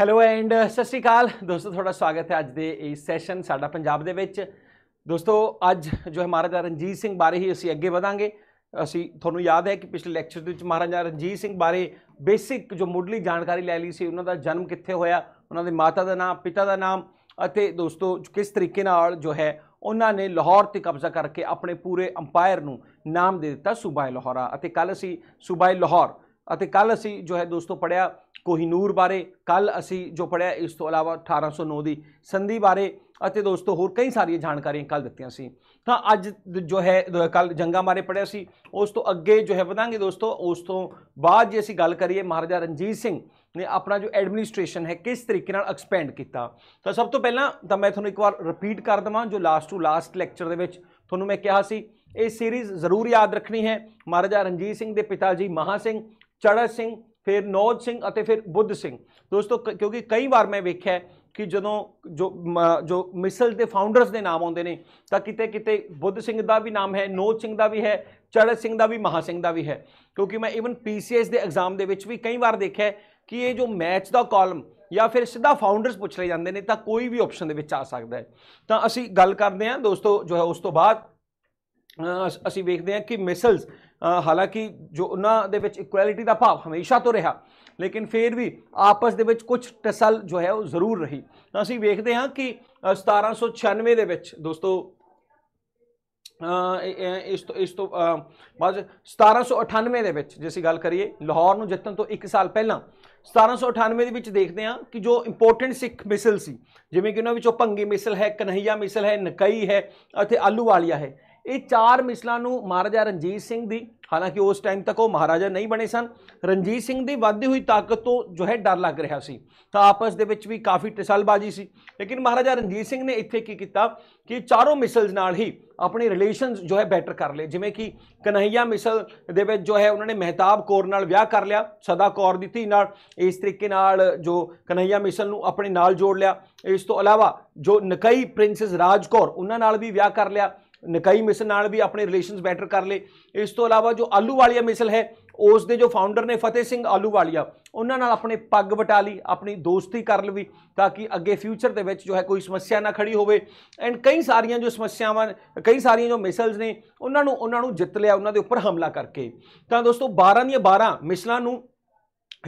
hello and uh, ਸਤਿ ਸ਼੍ਰੀ ਅਕਾਲ ਦੋਸਤੋ ਤੁਹਾਡਾ ਸਵਾਗਤ ਹੈ ਅੱਜ ਦੇ ਇਸ ਸੈਸ਼ਨ ਸਾਡਾ ਪੰਜਾਬ ਦੇ ਵਿੱਚ ਦੋਸਤੋ ਅੱਜ ਜੋ ਹੈ ਮਹਾਰਾਜਾ ਰਣਜੀਤ ਸਿੰਘ ਬਾਰੇ ਹੀ ਅਸੀਂ ਅੱਗੇ ਵਧਾਂਗੇ ਅਸੀਂ ਤੁਹਾਨੂੰ ਯਾਦ ਹੈ ਕਿ ਪਿਛਲੇ ਲੈਕਚਰ ਦੇ ਵਿੱਚ ਮਹਾਰਾਜਾ ਰਣਜੀਤ ਸਿੰਘ ਬਾਰੇ ਬੇਸਿਕ ਜੋ ਮੁੱਢਲੀ ਜਾਣਕਾਰੀ ਲੈ ਲਈ ਸੀ ਉਹਨਾਂ ਦਾ ਜਨਮ ਕਿੱਥੇ ਹੋਇਆ ਉਹਨਾਂ ਦੇ ਮਾਤਾ ਦਾ ਨਾਮ ਪਿਤਾ ਦਾ ਨਾਮ ਅਤੇ ਦੋਸਤੋ ਕਿਸ ਤਰੀਕੇ ਨਾਲ ਜੋ ਹੈ ਉਹਨਾਂ ਨੇ ਲਾਹੌਰ ਤੇ ਕਬਜ਼ਾ ਕਰਕੇ ਆਪਣੇ ਪੂਰੇ ਅੰਪਾਇਰ ਨੂੰ ਨਾਮ ਦੇ ਦਿੱਤਾ ਸੂਬਾਏ ਲਾਹੌਰਾ ਅਤੇ ਕੱਲ ਅਸੀਂ ਸੂਬਾਏ ਲਾਹੌਰ ਅਤੇ ਕੱਲ ਅਸੀਂ ਜੋ ਹੈ ਦੋਸਤੋ ਪੜਿਆ ਕੋਹਿਨੂਰ ਬਾਰੇ ਕੱਲ ਅਸੀਂ ਜੋ ਪੜਿਆ ਇਸ ਤੋਂ ਇਲਾਵਾ 1809 ਦੀ ਸੰਧੀ ਬਾਰੇ ਅਤੇ ਦੋਸਤੋ ਹੋਰ ਕਈ ਸਾਰੀਆਂ ਜਾਣਕਾਰੀਆਂ ਕੱਲ ਦਿੱਤੀਆਂ ਸੀ ਤਾਂ ਅੱਜ ਜੋ ਹੈ ਕੱਲ ਜੰਗਾ ਬਾਰੇ ਪੜਿਆ ਸੀ ਉਸ ਤੋਂ ਅੱਗੇ ਜੋ ਹੈ ਵਧਾਂਗੇ ਦੋਸਤੋ ਉਸ ਤੋਂ ਬਾਅਦ ਜੇ ਅਸੀਂ ਗੱਲ ਕਰੀਏ ਮਹਾਰਾਜਾ ਰਣਜੀਤ ਸਿੰਘ ਨੇ ਆਪਣਾ ਜੋ ਐਡਮਿਨਿਸਟ੍ਰੇਸ਼ਨ ਹੈ ਕਿਸ ਤਰੀਕੇ ਨਾਲ ਐਕਸਪੈਂਡ ਕੀਤਾ ਤਾਂ ਸਭ ਤੋਂ ਪਹਿਲਾਂ ਤਾਂ ਮੈਂ ਤੁਹਾਨੂੰ ਇੱਕ ਵਾਰ ਰਿਪੀਟ ਕਰ ਦਵਾਂ ਜੋ ਲਾਸਟ ਟੂ ਲਾਸਟ ਲੈਕਚਰ ਦੇ ਵਿੱਚ ਤੁਹਾਨੂੰ ਮੈਂ ਕਿਹਾ ਸੀ ਇਹ ਸੀਰੀਜ਼ ਜ਼ਰੂਰ ਯਾਦ ਰੱਖਣੀ ਹੈ ਮਹਾਰਾਜਾ ਰਣਜੀਤ ਸਿੰਘ ਦੇ ਪਿਤਾ ਜੀ ਮਹਾ ਸਿੰਘ ਚੜਾ ਸਿੰਘ ਫਿਰ ਨੌਜ ਸਿੰਘ ਅਤੇ ਫਿਰ ਬੁੱਧ ਸਿੰਘ ਦੋਸਤੋ ਕਿਉਂਕਿ ਕਈ ਵਾਰ ਮੈਂ ਵੇਖਿਆ ਕਿ ਜਦੋਂ ਜੋ ਜੋ ਮਿਸਲ ਦੇ ਫਾਊਂਡਰਸ ਦੇ ਨਾਮ ਆਉਂਦੇ ਨੇ ਤਾਂ ਕਿਤੇ ਕਿਤੇ ਬੁੱਧ ਸਿੰਘ ਦਾ ਵੀ ਨਾਮ ਹੈ ਨੌਜ ਸਿੰਘ ਦਾ ਵੀ ਹੈ ਚੜਤ ਸਿੰਘ ਦਾ ਵੀ ਮਹਾ ਸਿੰਘ ਦਾ ਵੀ ਹੈ ਕਿਉਂਕਿ ਮੈਂ ਇਵਨ ਪੀਸੀਐਸ ਦੇ ਐਗਜ਼ਾਮ ਦੇ ਵਿੱਚ ਵੀ ਕਈ ਵਾਰ ਦੇਖਿਆ ਕਿ ਇਹ ਜੋ ਮੈਚ ਦਾ ਕਾਲਮ ਜਾਂ ਫਿਰ ਸਿੱਧਾ ਫਾਊਂਡਰਸ ਪੁੱਛ ਲਏ ਜਾਂਦੇ ਨੇ ਤਾਂ ਕੋਈ ਵੀ ਆਪਸ਼ਨ ਦੇ ਵਿੱਚ ਆ ਸਕਦਾ ਹੈ ਤਾਂ ਅਸੀਂ ਗੱਲ ਕਰਦੇ ਹਾਂ ਦੋਸਤੋ ਜੋ ਹੈ ਉਸ ਤੋਂ ਬਾਅਦ ਅਸੀਂ ਵੇਖਦੇ ਹਾਂ ਕਿ ਮਿਸਲਸ ਹਾਲਾਂਕਿ ਜੋ ਉਹਨਾਂ ਦੇ ਵਿੱਚ ਇਕੁਐਲਿਟੀ ਦਾ ਭਾਵ ਹਮੇਸ਼ਾ ਤੋਂ ਰਿਹਾ ਲੇਕਿਨ ਫਿਰ ਵੀ ਆਪਸ ਦੇ ਵਿੱਚ ਕੁਝ ਟਸਲ ਜੋ ਹੈ ਉਹ ਜ਼ਰੂਰ ਰਹੀ ਤਾਂ ਅਸੀਂ ਵੇਖਦੇ ਹਾਂ ਕਿ 1796 ਦੇ ਵਿੱਚ ਦੋਸਤੋ ਇਸ ਤੋਂ ਇਸ ਤੋਂ ਬਾਅਦ 1798 ਦੇ ਵਿੱਚ ਜੇ ਅਸੀਂ ਗੱਲ ਕਰੀਏ ਲਾਹੌਰ ਨੂੰ ਜਿੱਤਣ ਤੋਂ 1 ਸਾਲ ਪਹਿਲਾਂ 1798 ਦੇ ਵਿੱਚ ਦੇਖਦੇ ਹਾਂ ਕਿ ਜੋ ਇੰਪੋਰਟੈਂਟ ਸਿੱਖ ਮਿਸਲ ਸੀ ਜਿਵੇਂ ਕਿ ਉਹਨਾਂ ਵਿੱਚੋਂ ਭੰਗੀ ਮਿਸਲ ਹੈ ਕਨਹਈਆ ਮਿਸਲ ਹੈ ਨਕਈ ਹੈ ਅਤੇ ਆਲੂ ਵਾਲੀਆ ਹੈ ਇਹ ਚਾਰ ਮਿਸਲਾਂ ਨੂੰ ਮਹਾਰਾਜਾ ਰਣਜੀਤ ਸਿੰਘ ਦੀ ਹਾਲਾਂਕਿ ਉਸ ਟਾਈਮ ਤੱਕ ਉਹ ਮਹਾਰਾਜਾ ਨਹੀਂ ਬਣੇ ਸਨ ਰਣਜੀਤ ਸਿੰਘ ਦੀ ਵੱਧਦੀ ਹੋਈ ਤਾਕਤ ਤੋਂ ਜੋ ਹੈ ਡਰ ਲੱਗ ਰਿਹਾ ਸੀ ਤਾਂ ਆਪਸ ਦੇ ਵਿੱਚ ਵੀ ਕਾਫੀ ਟਸਲਬਾਜੀ ਸੀ ਲੇਕਿਨ ਮਹਾਰਾਜਾ ਰਣਜੀਤ ਸਿੰਘ ਨੇ ਇੱਥੇ ਕੀ ਕੀਤਾ ਕਿ ਚਾਰੋਂ ਮਿਸਲਸ ਨਾਲ ਹੀ ਆਪਣੇ ਰਿਲੇਸ਼ਨਸ ਜੋ ਹੈ ਬੈਟਰ ਕਰ ਲਏ ਜਿਵੇਂ ਕਿ ਕਨਹਈਆ ਮਿਸਲ ਦੇ ਵਿੱਚ ਜੋ ਹੈ ਉਹਨਾਂ ਨੇ ਮਹਿਤਾਬ ਕੌਰ ਨਾਲ ਵਿਆਹ ਕਰ ਲਿਆ ਸਦਾ ਕੌਰ ਦੀ ਧੀ ਨਾਲ ਇਸ ਤਰੀਕੇ ਨਾਲ ਜੋ ਕਨਹਈਆ ਮਿਸਲ ਨੂੰ ਆਪਣੇ ਨਾਲ ਜੋੜ ਲਿਆ ਇਸ ਤੋਂ ਇਲਾਵਾ ਜੋ ਨਕਈ ਪ੍ਰਿੰਸਸ ਰਾਜਕੌਰ ਉਹਨਾਂ ਨਾਲ ਵੀ ਵਿਆਹ ਕਰ ਲਿਆ ਨਕਾਈ ਮਿਸਲ ਨਾਲ ਵੀ ਆਪਣੇ ਰਿਲੇਸ਼ਨਸ ਬੈਟਰ ਕਰ ਲਏ ਇਸ ਤੋਂ ਇਲਾਵਾ ਜੋ ਆਲੂ ਵਾਲੀਆ ਮਿਸਲ ਹੈ ਉਸ ਦੇ ਜੋ ਫਾਊਂਡਰ ਨੇ ਫਤਿਹ ਸਿੰਘ ਆਲੂ ਵਾਲੀਆ ਉਹਨਾਂ ਨਾਲ ਆਪਣੇ ਪੱਗ ਵਟਾ ਲਈ ਆਪਣੀ ਦੋਸਤੀ ਕਰ ਲਈ ਤਾਂ ਕਿ ਅੱਗੇ ਫਿਊਚਰ ਦੇ ਵਿੱਚ ਜੋ ਹੈ ਕੋਈ ਸਮੱਸਿਆ ਨਾ ਖੜੀ ਹੋਵੇ ਐਂਡ ਕਈ ਸਾਰੀਆਂ ਜੋ ਸਮੱਸਿਆਵਾਂ ਕਈ ਸਾਰੀਆਂ ਜੋ ਮਿਸਲਸ ਨੇ ਉਹਨਾਂ ਨੂੰ ਉਹਨਾਂ ਨੂੰ ਜਿੱਤ ਲਿਆ ਉਹਨਾਂ ਦੇ ਉੱਪਰ ਹਮਲਾ ਕਰਕੇ ਤਾਂ ਦੋਸਤੋ 12 ਦੀਆਂ 12 ਮਿਸਲਾਂ ਨੂੰ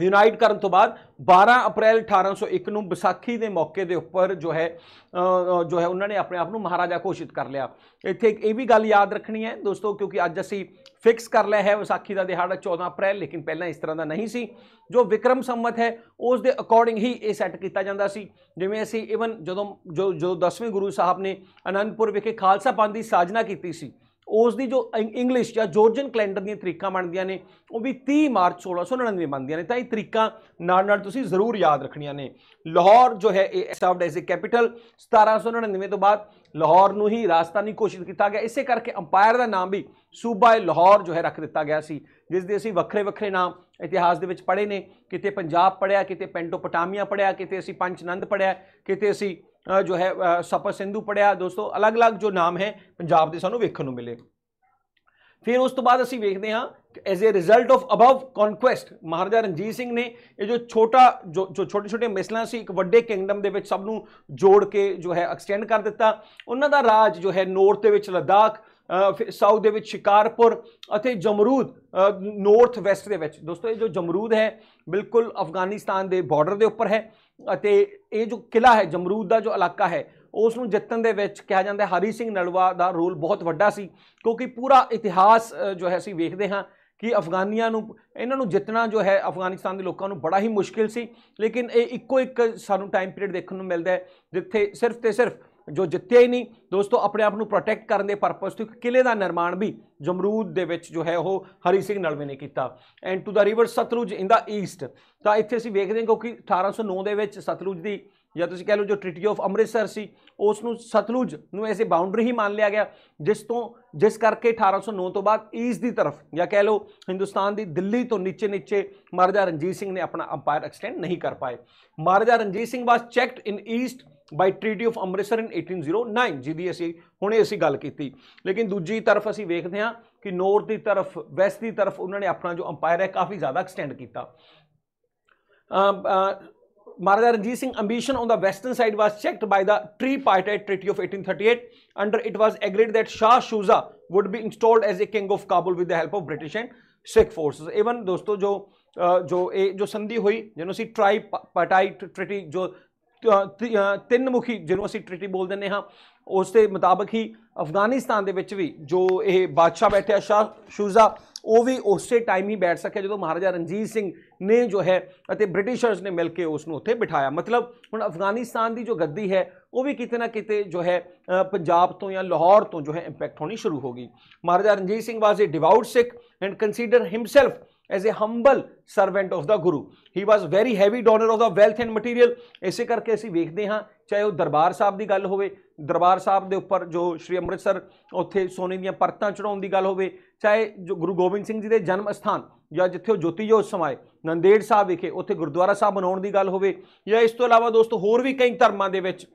ਯੂਨਾਈਟ ਕਰਨ ਤੋਂ ਬਾਅਦ 12 ਅਪ੍ਰੈਲ 1801 ਨੂੰ ਵਿਸਾਖੀ ਦੇ ਮੌਕੇ ਦੇ ਉੱਪਰ ਜੋ ਹੈ ਜੋ ਹੈ ਉਹਨਾਂ ਨੇ ਆਪਣੇ ਆਪ ਨੂੰ ਮਹਾਰਾਜਾ ਘੋਸ਼ਿਤ ਕਰ ਲਿਆ ਇੱਥੇ ਇਹ ਵੀ ਗੱਲ ਯਾਦ ਰੱਖਣੀ ਹੈ ਦੋਸਤੋ ਕਿਉਂਕਿ ਅੱਜ ਅਸੀਂ ਫਿਕਸ ਕਰ ਲਿਆ ਹੈ ਵਿਸਾਖੀ ਦਾ ਦਿਹਾੜਾ 14 ਅਪ੍ਰੈਲ ਲੇਕਿਨ ਪਹਿਲਾਂ ਇਸ ਤਰ੍ਹਾਂ ਦਾ ਨਹੀਂ ਸੀ ਜੋ ਵਿਕਰਮ ਸੰਮਤ ਹੈ ਉਸ ਦੇ ਅਕੋਰਡਿੰਗ ਹੀ ਇਹ ਸੈੱਟ ਕੀਤਾ ਜਾਂਦਾ ਸੀ ਜਿਵੇਂ ਅਸੀਂ ਇਵਨ ਜਦੋਂ ਜੋ 10ਵੇਂ ਗੁਰੂ ਸਾਹਿਬ ਨੇ ਅਨੰਦਪੁਰ ਵਿਖੇ ਖਾਲਸਾ ਪੰਥ ਦੀ ਸਾਜਨਾ ਕੀਤੀ ਸੀ ਉਸ ਦੀ ਜੋ ਇੰਗਲਿਸ਼ ਜਾਂ ਜੋਰਜਨ ਕੈਲੰਡਰ ਦੀਆਂ ਤਰੀਕਾਂ ਬਣਦੀਆਂ ਨੇ ਉਹ ਵੀ 30 ਮਾਰਚ 1699 ਬਣਦੀਆਂ ਨੇ ਤਾਂ ਇਹ ਤਰੀਕਾਂ ਨਾਲ ਨਾਲ ਤੁਸੀਂ ਜ਼ਰੂਰ ਯਾਦ ਰੱਖਣੀਆਂ ਨੇ ਲਾਹੌਰ ਜੋ ਹੈ ਇਹ ਸਟਾਫਡ ਐਜ਼ ਅ ਕੈਪੀਟਲ 1799 ਤੋਂ ਬਾਅਦ ਲਾਹੌਰ ਨੂੰ ਹੀ ਰਾਜਧਾਨੀ ਘੋਸ਼ਿਤ ਕੀਤਾ ਗਿਆ ਇਸੇ ਕਰਕੇ ਅੰਪਾਇਰ ਦਾ ਨਾਮ ਵੀ ਸੂਬਾ ਲਾਹੌਰ ਜੋ ਹੈ ਰੱਖ ਦਿੱਤਾ ਗਿਆ ਸੀ ਜਿਸ ਦੇ ਅਸੀਂ ਵੱਖਰੇ ਵੱਖਰੇ ਨਾਮ ਇਤਿਹਾਸ ਦੇ ਵਿੱਚ ਪੜ੍ਹੇ ਨੇ ਕਿਤੇ ਪੰਜਾਬ ਪੜਿਆ ਕਿਤੇ ਪੈਂਟੋਪਟਾਮੀਆ ਪੜਿਆ ਕਿਤੇ ਅਸੀਂ ਪੰਚਨੰਦ ਪੜਿਆ ਕਿਤੇ ਅਸੀਂ ਜੋ ਹੈ ਸਪਰ ਸਿੰਧੂ ਪੜਿਆ ਦੋਸਤੋ ਅਲੱਗ-ਅਲੱਗ ਜੋ ਨਾਮ ਹੈ ਪੰਜਾਬ ਦੇ ਸਾਨੂੰ ਵੇਖਣ ਨੂੰ ਮਿਲੇ ਫਿਰ ਉਸ ਤੋਂ ਬਾਅਦ ਅਸੀਂ ਵੇਖਦੇ ਹਾਂ ਕਿ as a result of above conquest Maharaja Ranjit Singh ਨੇ ਇਹ ਜੋ ਛੋਟਾ ਜੋ ਛੋਟੇ ਛੋਟੇ ਮਿਸਲਾਂ ਸੀ ਇੱਕ ਵੱਡੇ ਕਿੰਗਡਮ ਦੇ ਵਿੱਚ ਸਭ ਨੂੰ ਜੋੜ ਕੇ ਜੋ ਹੈ ਐਕਸਟੈਂਡ ਕਰ ਦਿੱਤਾ ਉਹਨਾਂ ਦਾ ਰਾਜ ਜੋ ਹੈ ਨੌਰਥ ਦੇ ਵਿੱਚ ਲਦਾਖ ਫਿਰ ਸਾਊਥ ਦੇ ਵਿੱਚ ਸ਼ਿਕਾਰਪੁਰ ਅਤੇ ਜਮਰੂਦ ਨਾਰਥ ਵੈਸਟ ਦੇ ਵਿੱਚ ਦੋਸਤੋ ਇਹ ਜੋ ਜਮਰੂਦ ਹੈ ਬਿਲਕੁਲ ਅਫਗਾਨਿਸਤਾਨ ਦੇ ਬਾਰਡਰ ਦੇ ਉੱਪਰ ਹੈ ਅਤੇ ਇਹ ਜੋ ਕਿਲਾ ਹੈ ਜਮਰੂਦ ਦਾ ਜੋ ਇਲਾਕਾ ਹੈ ਉਸ ਨੂੰ ਜਿੱਤਣ ਦੇ ਵਿੱਚ ਕਿਹਾ ਜਾਂਦਾ ਹਰੀ ਸਿੰਘ ਨਲਵਾ ਦਾ ਰੋਲ ਬਹੁਤ ਵੱਡਾ ਸੀ ਕਿਉਂਕਿ ਪੂਰਾ ਇਤਿਹਾਸ ਜੋ ਹੈ ਅਸੀਂ ਵੇਖਦੇ ਹਾਂ ਕਿ ਅਫਗਾਨੀਆਂ ਨੂੰ ਇਹਨਾਂ ਨੂੰ ਜਿੱਤਣਾ ਜੋ ਹੈ ਅਫਗਾਨਿਸਤਾਨ ਦੇ ਲੋਕਾਂ ਨੂੰ ਬੜਾ ਹੀ ਮੁਸ਼ਕਿਲ ਸੀ ਲੇਕਿਨ ਇਹ ਇੱਕੋ ਇੱਕ ਸਾਨੂੰ ਟਾਈਮ ਪੀਰੀਅਡ ਦੇਖਣ ਨੂੰ ਮਿਲਦਾ ਹੈ ਜਿੱਥੇ ਸਿਰਫ ਤੇ ਸਿਰਫ ਜੋ ਜਿੱਤਿਆ ਹੀ ਨਹੀਂ ਦੋਸਤੋ ਆਪਣੇ ਆਪ ਨੂੰ ਪ੍ਰੋਟੈਕਟ ਕਰਨ ਦੇ ਪਰਪਸ ਤੋਂ ਇੱਕ ਕਿਲੇ ਦਾ ਨਿਰਮਾਣ ਵੀ ਜਮਰੂਦ ਦੇ ਵਿੱਚ ਜੋ ਹੈ ਉਹ ਹਰੀ ਸਿੰਘ ਨਲਵੇ ਨੇ ਕੀਤਾ and to the river Sutlej in the east ਤਾਂ ਇੱਥੇ ਅਸੀਂ ਵੇਖਦੇ ਹਾਂ ਕਿਉਂਕਿ 1809 ਦੇ ਵਿੱਚ ਸਤਲੁਜ ਦੀ ਜਾਂ ਤੁਸੀਂ ਕਹਿ ਲਓ ਜੋ ਟ੍ਰੀਟੀ ਆਫ ਅੰਮ੍ਰਿਤਸਰ ਸੀ ਉਸ ਨੂੰ ਸਤਲੁਜ ਨੂੰ ਐਸੇ ਬਾਉਂਡਰੀ ਹੀ ਮੰਨ ਲਿਆ ਗਿਆ ਜਿਸ ਤੋਂ ਜਿਸ ਕਰਕੇ 1809 ਤੋਂ ਬਾਅਦ ਈਸਟ ਦੀ ਤਰਫ ਜਾਂ ਕਹਿ ਲਓ ਹਿੰਦੁਸਤਾਨ ਦੀ ਦਿੱਲੀ ਤੋਂ ਨੀਚੇ ਨੀਚੇ ਮਹਾਰਾਜਾ ਰਣਜੀਤ ਸਿੰਘ ਨੇ ਆਪਣਾ ਅੰਪਾਇਰ ਐਕਸਟੈਂਡ ਨਹੀਂ ਕਰ ਪਾਏ Maharaja Ranjit Singh was checked in east by treaty of Amritsar in 1809 ਜਿਹਦੀ ਅਸੀਂ ਹੁਣੇ ਅਸੀਂ ਗੱਲ ਕੀਤੀ ਲੇਕਿਨ ਦੂਜੀ ਤਰਫ ਅਸੀਂ ਵੇਖਦੇ ਹਾਂ ਕਿ ਨੌਰਥ ਦੀ ਤਰਫ ਵੈਸਟ ਦੀ ਤਰਫ ਉਹਨਾਂ ਨੇ ਆਪਣਾ ਜੋ ਅੰਪਾਇਰ ਹੈ ਕਾਫੀ ਜ਼ਿਆਦਾ ਐਕਸਟੈਂਡ ਕੀਤਾ Maharaja Ranjit Singh ambition on the western side was checked by the tripartite treaty of 1838 under it was agreed that Shah Shuja would be installed as a king of Kabul with the help of British and Sikh forces even ਦੋਸਤੋ ਜੋ ਜੋ ਇਹ ਜੋ ਸੰਧੀ ਹੋਈ ਜਿਹਨੂੰ ਅਸੀਂ try ਪਾਰਟਾਈਟ treaty ਜੋ ਤਿੰਨ ਮੁਖੀ ਜਿਹਨੂੰ ਅਸੀਂ ਟ੍ਰੀਟੀ ਬੋਲ ਦਿੰਨੇ ਹਾਂ ਉਸ ਦੇ ਮੁਤਾਬਕ ਹੀ ਅਫਗਾਨਿਸਤਾਨ ਦੇ ਵਿੱਚ ਵੀ ਜੋ ਇਹ ਬਾਦਸ਼ਾਹ ਬੈਠਿਆ ਸ਼ਾ ਸ਼ੂਜ਼ਾ ਉਹ ਵੀ ਉਸੇ ਟਾਈਮ ਹੀ ਬੈਠ ਸਕਿਆ ਜਦੋਂ ਮਹਾਰਾਜਾ ਰਣਜੀਤ ਸਿੰਘ ਨੇ ਜੋ ਹੈ ਅਤੇ ਬ੍ਰਿਟਿਸ਼ਰਸ ਨੇ ਮਿਲ ਕੇ ਉਸ ਨੂੰ ਉੱਥੇ ਬਿਠਾਇਆ ਮਤਲਬ ਹੁਣ ਅਫਗਾਨਿਸਤਾਨ ਦੀ ਜੋ ਗੱਦੀ ਹੈ ਉਹ ਵੀ ਕਿਤੇ ਨਾ ਕਿਤੇ ਜੋ ਹੈ ਪੰਜਾਬ ਤੋਂ ਜਾਂ ਲਾਹੌਰ ਤੋਂ ਜੋ ਹੈ ਇੰਪੈਕਟ ਹੋਣੀ ਸ਼ੁਰੂ ਹੋ ਗਈ ਮਹਾਰਾਜਾ ਰਣਜੀਤ ਸਿੰਘ ਵਾਸ ਇਹ devout Sikh and consider himself as a humble servant of the Guru he was very heavy donor of the wealth and material ਇਸੇ ਕਰਕੇ ਅਸੀਂ ਵੇਖਦੇ ਹਾਂ ਚਾਹੇ ਉਹ ਦਰਬਾਰ ਸਾਹਿਬ ਦੀ ਗੱਲ ਹੋਵੇ ਦਰਬਾਰ ਸਾਹਿਬ ਦੇ ਉੱਪਰ ਜੋ ਸ਼੍ਰੀ ਅੰਮ੍ਰਿਤਸਰ ਉੱਥੇ ਸੋਨੇ ਦੀਆਂ ਪਰਤਾਂ ਚੜਾਉਣ ਦੀ ਗੱਲ ਹੋਵੇ ਚਾਹੇ ਜੋ ਗੁਰੂ ਗੋਬਿੰਦ ਸਿੰਘ ਜੀ ਦੇ ਜਨਮ ਸਥਾਨ ਜਾਂ ਜਿੱਥੇ ਉਹ ਜੋਤੀ ਜੋਤ ਸਮਾਏ ਨੰਦੇੜ ਸਾਹਿਬ ਵਿਖੇ ਉੱਥੇ ਗੁਰਦੁਆਰਾ ਸਾਹਿਬ ਬਣਾਉਣ ਦੀ ਗੱਲ ਹੋਵੇ ਜਾਂ ਇਸ ਤੋਂ ਇਲਾਵਾ ਦੋਸਤੋ ਹੋਰ ਵੀ ਕਈ ਧਰਮਾਂ ਦੇ ਵਿੱਚ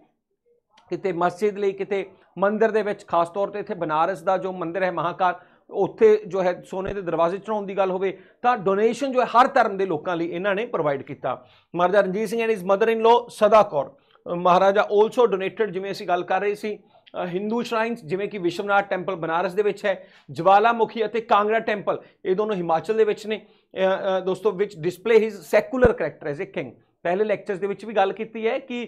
ਕਿਤੇ ਮਸਜਿਦ ਲਈ ਕਿਤੇ ਮੰਦਿਰ ਦੇ ਵਿੱਚ ਖਾਸ ਤੌਰ ਤੇ ਇੱਥੇ ਬਨਾਰਸ ਦਾ ਜੋ ਮੰਦਿਰ ਹੈ ਮਹਾਕਾਲ ਉੱਥੇ ਜੋ ਹੈ ਸੋਨੇ ਦੇ ਦਰਵਾਜ਼ੇ ਚੜਾਉਣ ਦੀ ਗੱਲ ਹੋਵੇ ਤਾਂ ਡੋਨੇਸ਼ਨ ਜੋ ਹੈ ਹਰ ਧਰਮ ਦੇ ਲੋਕਾਂ ਲਈ ਇਹਨਾਂ ਨੇ ਪ੍ਰੋਵਾਈਡ ਕੀਤਾ Maharaja Ranjit Singh and his mother in law Sada Kaur Maharaja also ਡੋਨੇਟਡ ਜਿਵੇਂ ਅਸੀਂ ਗੱਲ ਕਰ ਰਹੇ ਸੀ ਹਿੰਦੂ ਸ਼ਰਾਈਨਸ ਜਿਵੇਂ ਕਿ ਵਿਸ਼ਵਨਾਥ ਟੈਂਪਲ ਬਨਾਰਸ ਦੇ ਵਿੱਚ ਹੈ ਜਵਾਲਾਮੁਖੀ ਅਤੇ ਕਾਂਗੜਾ ਟੈਂਪਲ ਇਹ ਦੋਨੋਂ ਹਿਮਾਚਲ ਦੇ ਵਿੱਚ ਨੇ ਦੋਸਤੋ ਵਿੱਚ display his secular character as a king ਪਹਿਲੇ ਲੈਕਚਰਸ ਦੇ ਵਿੱਚ ਵੀ ਗੱਲ ਕੀਤੀ ਹੈ ਕਿ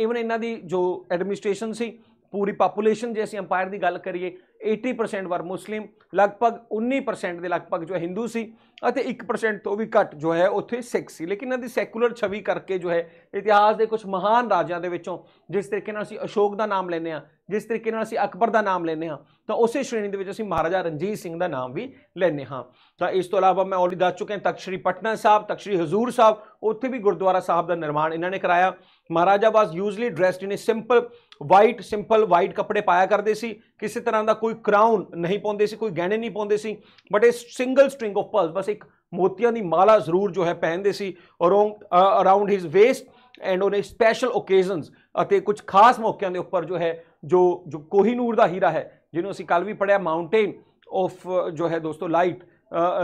ਇਵਨ ਇਹਨਾਂ ਦੀ ਜੋ ਐਡਮਿਨਿਸਟ੍ਰੇਸ਼ਨ ਸੀ ਪੂਰੀ ਪਾਪੂਲੇਸ਼ਨ ਜੇ ਅਸੀਂ ਅੰਪਾਇਰ ਦੀ ਗੱਲ ਕਰੀਏ 80% ਵਰ ਮੁਸਲਿਮ ਲਗਭਗ 19% ਦੇ ਲਗਭਗ ਜੋ ਹਿੰਦੂ ਸੀ ਅਤੇ 1% ਤੋਂ ਵੀ ਘੱਟ ਜੋ ਹੈ ਉੱਥੇ ਸਿੱਖ ਸੀ ਲੇਕਿਨ ਇਹਨਾਂ ਦੀ ਸੈਕੂਲਰ ਛਵੀ ਕਰਕੇ ਜੋ ਹੈ ਇਤਿਹਾਸ ਦੇ ਕੁਝ ਮਹਾਨ ਰਾਜਿਆਂ ਦੇ ਵਿੱਚੋਂ ਜਿਸ ਤਰੀਕੇ ਨਾਲ ਅਸੀਂ ਅਸ਼ੋਕ ਦਾ ਨਾਮ ਲੈਨੇ ਆ ਜਿਸ ਤਰੀਕੇ ਨਾਲ ਅਸੀਂ ਅਕਬਰ ਦਾ ਨਾਮ ਲੈਨੇ ਹਾਂ ਤਾਂ ਉਸੇ ਸ਼੍ਰੇਣੀ ਦੇ ਵਿੱਚ ਅਸੀਂ ਮਹਾਰਾਜਾ ਰਣਜੀਤ ਸਿੰਘ ਦਾ ਨਾਮ ਵੀ ਲੈਨੇ ਹਾਂ ਤਾਂ ਇਸ ਤੋਂ ਇਲਾਵਾ ਮੈਂ ਆਲਰੇਡੀ ਦੱਸ ਚੁੱਕਿਆ ਤਖਤ ਸ੍ਰੀ ਪਟਨਾ ਸਾਹਿਬ ਤਖਤ ਸ੍ਰੀ ਹਜ਼ੂਰ ਸਾਹਿਬ ਉੱਥੇ ਵੀ ਗੁਰਦੁਆਰਾ ਸਾਹਿਬ ਦਾ ਨਿਰਮਾਣ ਇਹਨਾਂ ਨੇ ਕਰਾਇਆ Maharaja was usually dressed in a simple white simple white ਕੱਪੜੇ ਪਾਇਆ ਕਰਦੇ ਸੀ ਕਿਸੇ ਤਰ੍ਹਾਂ ਦਾ ਕੋਈ ਕਰਾਊਨ ਨਹੀਂ ਪਾਉਂਦੇ ਸੀ ਕੋਈ ਗਹਿਣੇ ਨਹੀਂ ਪਾਉਂਦੇ ਸੀ ਬਟ ਇਸ ਸਿੰਗਲ ਸਟ੍ਰਿੰਗ ਆਫ ਪਲਸ ਬਸ ਇੱਕ ਮੋਤੀਆਂ ਦੀ ਮਾਲਾ ਜ਼ਰੂਰ ਜੋ ਹੈ ਪਹਿਨਦੇ ਸੀ ਔਰ ਅਰਾਊਂਡ ਹਿਸ ਵੇਸਟ ਐਂਡ ਉਹਨੇ ਸਪੈਸ਼ਲ ਓਕੇਜ਼ਨਸ ਅਤੇ ਕੁਝ ਖਾਸ ਮੌਕਿਆਂ ਦੇ ਉੱਪਰ ਜੋ ਹੈ ਜੋ ਜੋ ਕੋਹੀਨੂਰ ਦਾ ਹੀਰਾ ਹੈ ਜਿਹਨੂੰ ਅਸੀਂ ਕੱਲ ਵੀ ਪੜਿਆ ਮਾਊਂਟੇਨ ਆਫ ਜੋ ਹੈ ਦੋਸਤੋ ਲਾਈਟ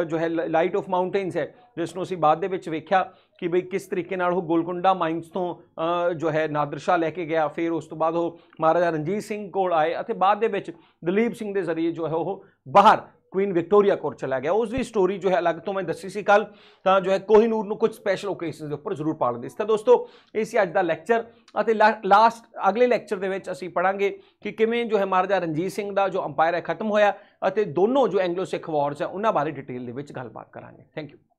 ਜੋ ਹੈ ਲਾਈਟ ਆਫ ਮਾਊਂਟੇਨਸ ਹੈ ਜਿਸ ਨੂੰ ਅਸੀਂ ਬਾਅਦ ਦੇ ਵਿੱਚ ਵੇਖਿਆ ਕਿ ਬਈ ਕਿਸ ਤਰੀਕੇ ਨਾਲ ਉਹ ਗੋਲਕੁੰਡਾ ਮਾਈਨਸ ਤੋਂ ਜੋ ਹੈ ਨਾਦਰਸ਼ਾ ਲੈ ਕੇ ਗਿਆ ਫਿਰ ਉਸ ਤੋਂ ਬਾਅਦ ਉਹ ਮਹਾਰਾਜਾ ਰਣਜੀਤ ਸਿੰਘ ਕੋਲ ਆਏ ਅਤੇ ਬਾਅਦ ਦੇ ਵਿੱਚ ਦਲੀਪ ਸਿੰਘ ਦੇ ਜ਼ਰੀਏ ਜੋ ਹੈ ਉਹ ਬਾਹਰ ਵਿਕਟੋਰੀਆ ਕੋਰ ਚਲਾ ਗਿਆ ਉਸ ਵੀ ਸਟੋਰੀ ਜੋ ਹੈ ਅਲੱਗ ਤੋਂ ਮੈਂ ਦੱਸੀ ਸੀ ਕੱਲ ਤਾਂ ਜੋ ਹੈ ਕੋਹੀਨੂਰ ਨੂੰ ਕੁਝ ਸਪੈਸ਼ਲ ਓਕੇਸ਼ਨਸ ਦੇ ਉੱਪਰ ਜ਼ਰੂਰ ਪਾਲਦੇ ਇਸ ਤਾਂ ਦੋਸਤੋ ਇਹ ਸੀ ਅੱਜ ਦਾ ਲੈਕਚਰ ਅਤੇ ਲਾਸਟ ਅਗਲੇ ਲੈਕਚਰ ਦੇ ਵਿੱਚ ਅਸੀਂ ਪੜਾਂਗੇ ਕਿ ਕਿਵੇਂ ਜੋ ਹੈ ਮਹਾਰਾਜਾ ਰਣਜੀਤ ਸਿੰਘ ਦਾ ਜੋ ਅੰਪਾਇਰ ਹੈ ਖਤਮ ਹੋਇਆ ਅਤੇ ਦੋਨੋਂ ਜੋ ਐਂਗਲੋ ਸਿੱਖ ਵਾਰਸ ਹੈ ਉਹਨਾਂ ਬਾਰੇ ਡਿਟੇਲ ਦੇ ਵਿੱਚ ਗੱਲਬਾਤ ਕਰਾਂਗੇ ਥੈਂਕ ਯੂ